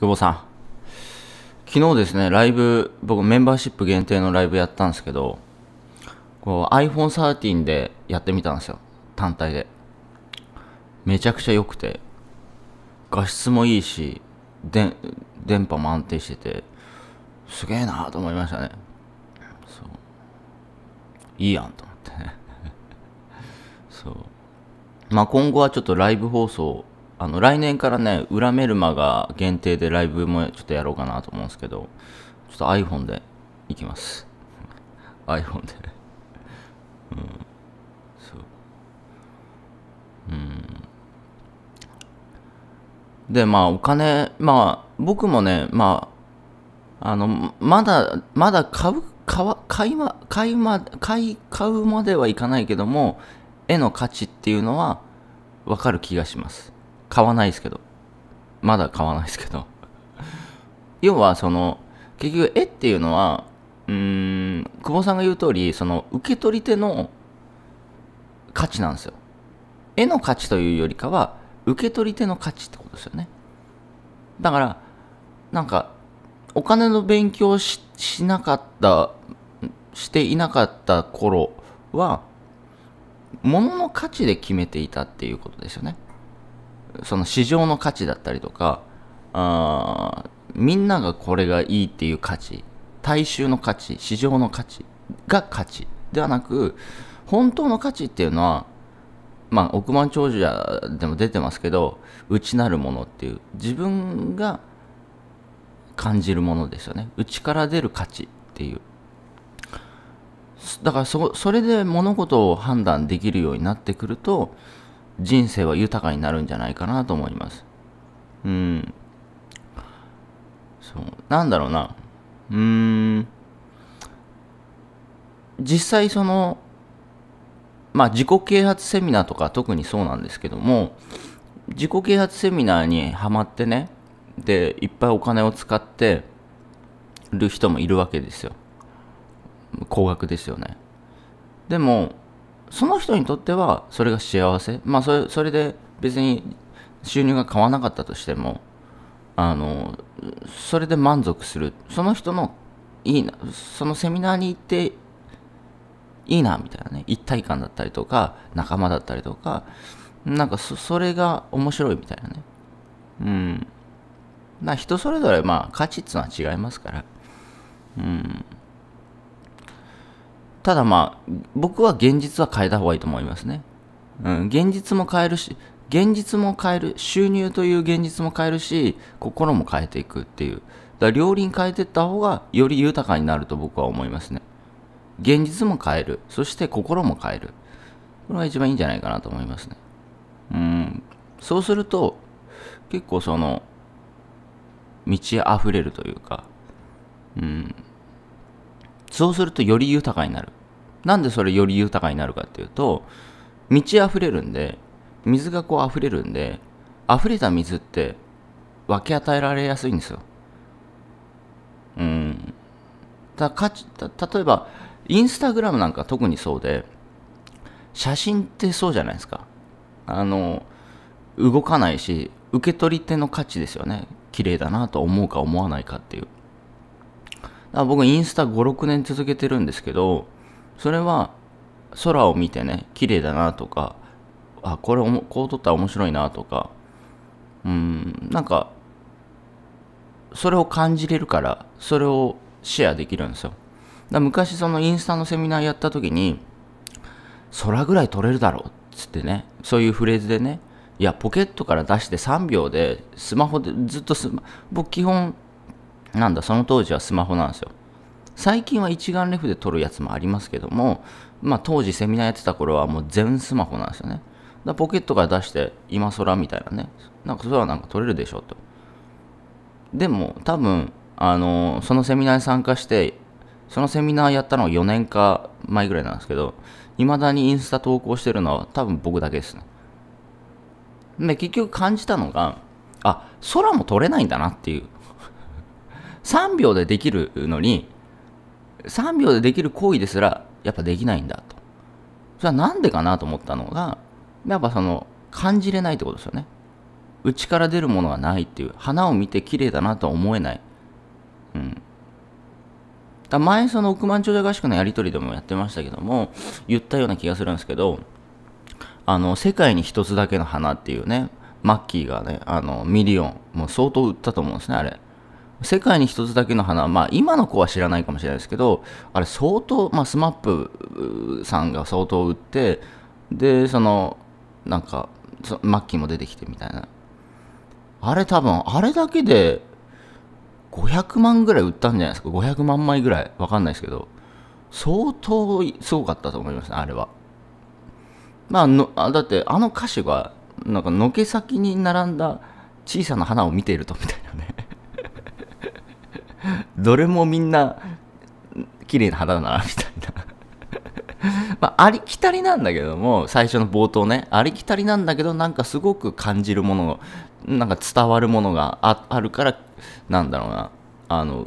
久保さん。昨日ですね、ライブ、僕メンバーシップ限定のライブやったんですけど、こう iPhone13 でやってみたんですよ。単体で。めちゃくちゃ良くて、画質もいいし、で電波も安定してて、すげえなーと思いましたね。そう。いいやんと思ってね。そう。まあ今後はちょっとライブ放送あの、来年からね、裏メルマが限定でライブもちょっとやろうかなと思うんですけど、ちょっと iPhone でいきます。iPhone でうん。そう。うん。で、まあ、お金、まあ、僕もね、まあ、あの、まだ、まだ買う、買わ、買いま、買いま、買い、買うまではいかないけども、絵の価値っていうのは分かる気がします。買わないですけど。まだ買わないですけど。要は、その、結局、絵っていうのは、うん、久保さんが言う通り、その、受け取り手の価値なんですよ。絵の価値というよりかは、受け取り手の価値ってことですよね。だから、なんか、お金の勉強しなかった、していなかった頃は、物の価値で決めていたっていうことですよね。その市場の価値だったりとかあみんながこれがいいっていう価値大衆の価値市場の価値が価値ではなく本当の価値っていうのはまあ億万長者でも出てますけど内なるものっていう自分が感じるものですよね内から出る価値っていうだからそそれで物事を判断できるようになってくると人生は豊かになるんじゃないかなと思います。うん。そう。なんだろうな。うーん。実際その、まあ自己啓発セミナーとか特にそうなんですけども、自己啓発セミナーにはまってね、で、いっぱいお金を使ってる人もいるわけですよ。高額ですよね。でも、その人にとってはそれが幸せまあそれそれで別に収入が変わらなかったとしてもあのそれで満足するその人のいいなそのセミナーに行っていいなみたいなね一体感だったりとか仲間だったりとかなんかそれが面白いみたいなねうんな人それぞれまあ価値っていうのは違いますからうんただまあ、僕は現実は変えた方がいいと思いますね。うん、現実も変えるし、現実も変える、収入という現実も変えるし、心も変えていくっていう。だから両輪変えていった方がより豊かになると僕は思いますね。現実も変える。そして心も変える。これが一番いいんじゃないかなと思いますね。うん。そうすると、結構その、満ち溢れるというか、うん、そうするとより豊かになる。なんでそれより豊かになるかっていうと、道あ溢れるんで、水がこう溢れるんで、溢れた水って分け与えられやすいんですよ。うん。た、かち例えば、インスタグラムなんか特にそうで、写真ってそうじゃないですか。あの、動かないし、受け取り手の価値ですよね。綺麗だなと思うか思わないかっていう。ら僕インスタ5、6年続けてるんですけど、それは空を見てね、綺麗だなとか、あ、これこう撮ったら面白いなとか、うん、なんか、それを感じれるから、それをシェアできるんですよ。だ昔そのインスタのセミナーやった時に、空ぐらい撮れるだろうっつってね、そういうフレーズでね、いや、ポケットから出して3秒で、スマホでずっとスマ、僕基本なんだ、その当時はスマホなんですよ。最近は一眼レフで撮るやつもありますけども、まあ、当時セミナーやってた頃はもう全スマホなんですよね。だポケットから出して今空みたいなね、なんか空なんか撮れるでしょと。でも多分、あのそのセミナーに参加して、そのセミナーやったのは4年か前ぐらいなんですけど、未だにインスタ投稿してるのは多分僕だけですね。で、結局感じたのが、あ、空も撮れないんだなっていう3秒でできるのに、3秒でできる行為ですら、やっぱできないんだと。それはなんでかなと思ったのが、やっぱその、感じれないってことですよね。内から出るものがないっていう、花を見て綺麗だなとは思えない。うん。だ前、その億万長者合宿のやり取りでもやってましたけども、言ったような気がするんですけど、あの、世界に一つだけの花っていうね、マッキーがね、あの、ミリオン、もう相当売ったと思うんですね、あれ。世界に一つだけの花、まあ、今の子は知らないかもしれないですけど、あれ相当、まあ、スマップさんが相当売って、で、その、なんか、マッキーも出てきてみたいな。あれ多分、あれだけで500万ぐらい売ったんじゃないですか。500万枚ぐらい。わかんないですけど、相当すごかったと思いますね、あれは。まあ、のあだってあの歌手が、なんか、のけ先に並んだ小さな花を見ているとみたいなね。どれもみんな綺麗な肌だなみたいな まあ、ありきたりなんだけども最初の冒頭ねありきたりなんだけどなんかすごく感じるものなんか伝わるものがあるからなんだろうなあの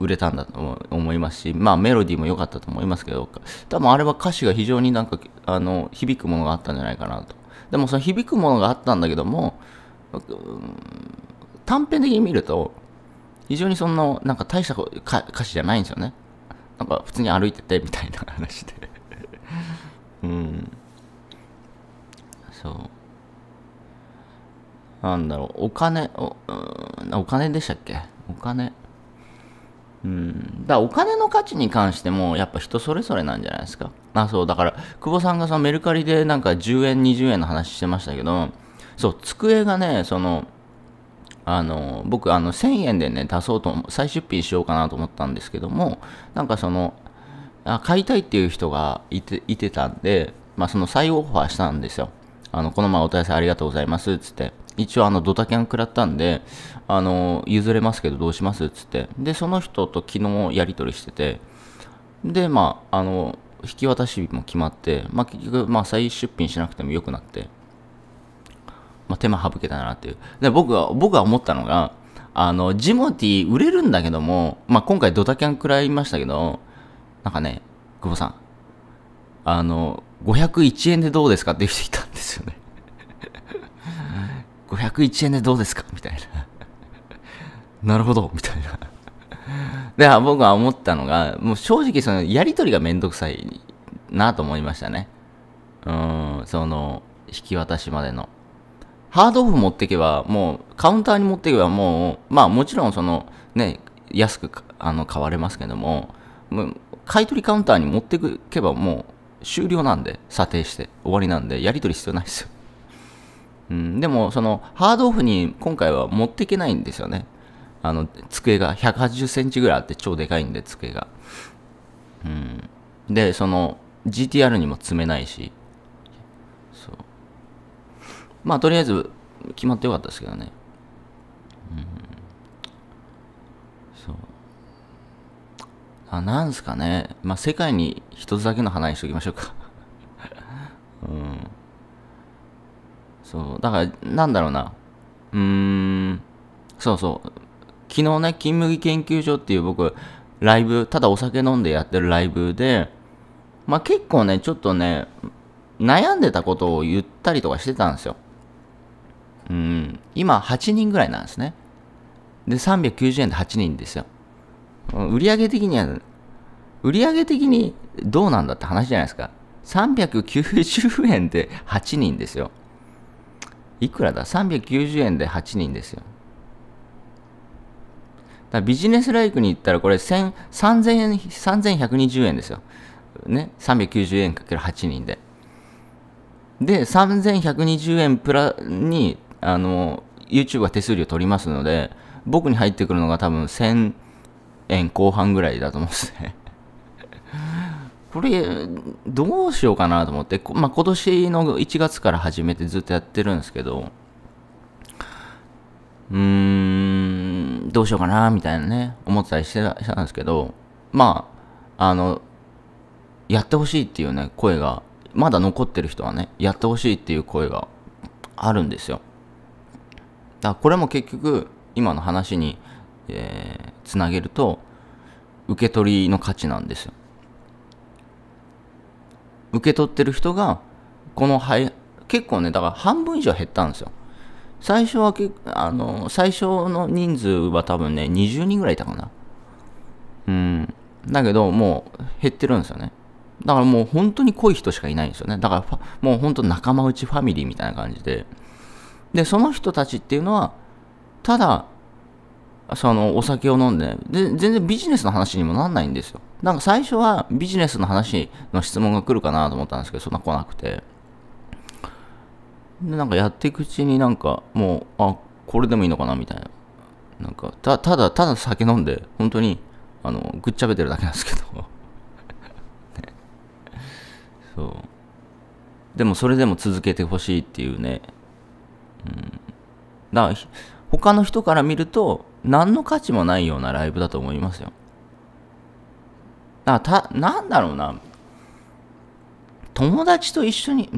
売れたんだと思いますし、まあ、メロディーも良かったと思いますけど多分あれは歌詞が非常になんかあの響くものがあったんじゃないかなとでもその響くものがあったんだけども、うん、短編的に見ると非常にそんな、なんか大した歌詞じゃないんですよね。なんか普通に歩いててみたいな話で うん。そう。なんだろう、お金、おお金でしたっけお金。うん。だお金の価値に関しても、やっぱ人それぞれなんじゃないですか。あ、そう、だから、久保さんがそのメルカリでなんか10円、20円の話してましたけど、そう、机がね、その、あの僕あの1000円でね出そうと再出品しようかなと思ったんですけどもなんかそのあ買いたいっていう人がいていてたんで、まあ、その再オファーしたんですよあのこの前お問い合わせありがとうございますっつって一応あのドタキャン食らったんであの譲れますけどどうしますっつってでその人と昨日やり取りしててでまああの引き渡し日も決まって、まあ、結局、まあ、再出品しなくてもよくなってまあ、手間省けたなっていう。で、僕は、僕は思ったのが、あの、ジモティ売れるんだけども、まあ、今回ドタキャン食らいましたけど、なんかね、久保さん、あの、501円でどうですかっていう人いたんですよね。501 円でどうですかみたいな。なるほど、みたいな。で、僕は思ったのが、もう正直そのやりとりがめんどくさいなと思いましたね。うん、その、引き渡しまでの。ハードオフ持っていけば、もう、カウンターに持っていけば、もう、まあ、もちろん、その、ね、安くあの買われますけども、もう買い取りカウンターに持っていけば、もう、終了なんで、査定して、終わりなんで、やり取り必要ないですよ。うん、でも、その、ハードオフに今回は持っていけないんですよね。あの、机が180センチぐらいあって、超でかいんで、机が。うん。で、その、GTR にも積めないし、まあ、とりあえず、決まってよかったですけどね。うん。そう。あ、なんすかね。まあ、世界に一つだけの花にしときましょうか うん。そう。だから、なんだろうな。うーん。そうそう。昨日ね、金麦研究所っていう僕、ライブ、ただお酒飲んでやってるライブで、まあ結構ね、ちょっとね、悩んでたことを言ったりとかしてたんですよ。うん、今8人ぐらいなんですね。で、390円で8人ですよ。売上的には、売上的にどうなんだって話じゃないですか。390円で8人ですよ。いくらだ ?390 円で8人ですよ。だビジネスライクに行ったらこれ3000円、1 2 0円ですよ。ね。390円かける8人で。で、3120円プラにあの YouTube は手数料取りますので僕に入ってくるのが多分1000円後半ぐらいだと思うんですね これどうしようかなと思って、まあ、今年の1月から始めてずっとやってるんですけどうーんどうしようかなみたいなね思ってたりしてたんですけどまああのやってほしいっていうね声がまだ残ってる人はねやってほしいっていう声があるんですよだこれも結局今の話に、えー、つなげると受け取りの価値なんですよ。受け取ってる人がこの結構ねだから半分以上減ったんですよ。最初はけあの最初の人数は多分ね20人ぐらいいたかな。うん。だけどもう減ってるんですよね。だからもう本当に濃い人しかいないんですよね。だからもう本当仲間内ファミリーみたいな感じで。でその人たちっていうのはただそのお酒を飲んでで全然ビジネスの話にもなんないんですよなんか最初はビジネスの話の質問が来るかなと思ったんですけどそんな来なくてでなんかやっていくうちになんかもうあこれでもいいのかなみたいななんかたただただ酒飲んで本当にあのぐっちゃべてるだけなんですけど ね、そうでもそれでも続けてほしいっていうねだから他の人から見ると何の価値もないようなライブだと思いますよ。だからた、なんだろうな。友達と一緒に、